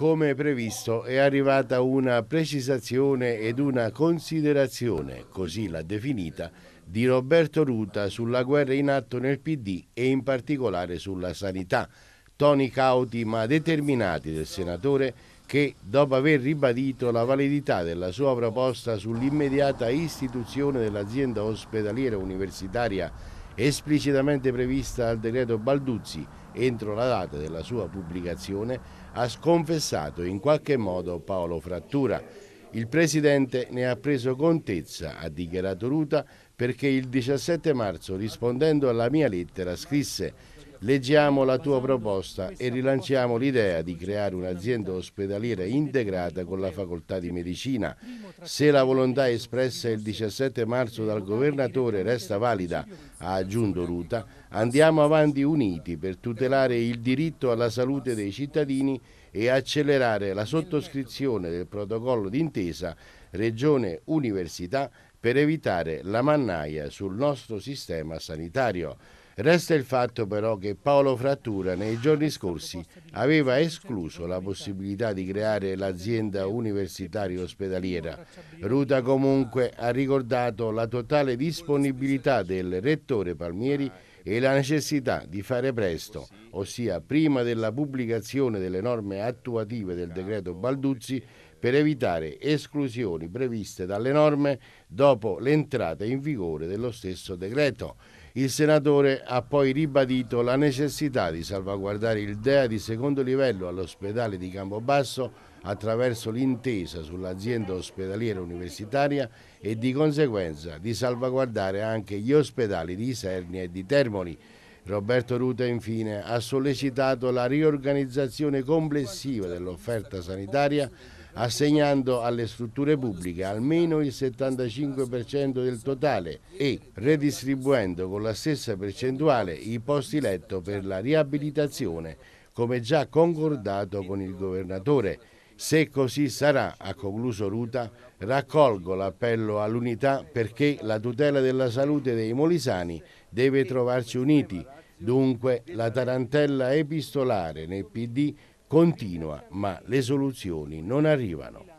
come previsto è arrivata una precisazione ed una considerazione, così l'ha definita, di Roberto Ruta sulla guerra in atto nel PD e in particolare sulla sanità. Toni cauti ma determinati del senatore che, dopo aver ribadito la validità della sua proposta sull'immediata istituzione dell'azienda ospedaliera universitaria esplicitamente prevista al decreto Balduzzi, entro la data della sua pubblicazione, ha sconfessato in qualche modo Paolo Frattura. Il presidente ne ha preso contezza, ha dichiarato Ruta, perché il 17 marzo, rispondendo alla mia lettera, scrisse Leggiamo la tua proposta e rilanciamo l'idea di creare un'azienda ospedaliera integrata con la facoltà di medicina. Se la volontà espressa il 17 marzo dal governatore resta valida, ha aggiunto Ruta, andiamo avanti uniti per tutelare il diritto alla salute dei cittadini e accelerare la sottoscrizione del protocollo d'intesa Regione Università per evitare la mannaia sul nostro sistema sanitario. Resta il fatto però che Paolo Frattura nei giorni scorsi aveva escluso la possibilità di creare l'azienda universitaria ospedaliera. Ruta comunque ha ricordato la totale disponibilità del rettore Palmieri e la necessità di fare presto, ossia prima della pubblicazione delle norme attuative del decreto Balduzzi, per evitare esclusioni previste dalle norme dopo l'entrata in vigore dello stesso decreto. Il senatore ha poi ribadito la necessità di salvaguardare il DEA di secondo livello all'ospedale di Campobasso attraverso l'intesa sull'azienda ospedaliera universitaria e di conseguenza di salvaguardare anche gli ospedali di Isernia e di Termoli Roberto Ruta infine ha sollecitato la riorganizzazione complessiva dell'offerta sanitaria assegnando alle strutture pubbliche almeno il 75% del totale e redistribuendo con la stessa percentuale i posti letto per la riabilitazione come già concordato con il governatore se così sarà, ha concluso Ruta, raccolgo l'appello all'unità perché la tutela della salute dei molisani deve trovarci uniti. Dunque la tarantella epistolare nel PD continua, ma le soluzioni non arrivano.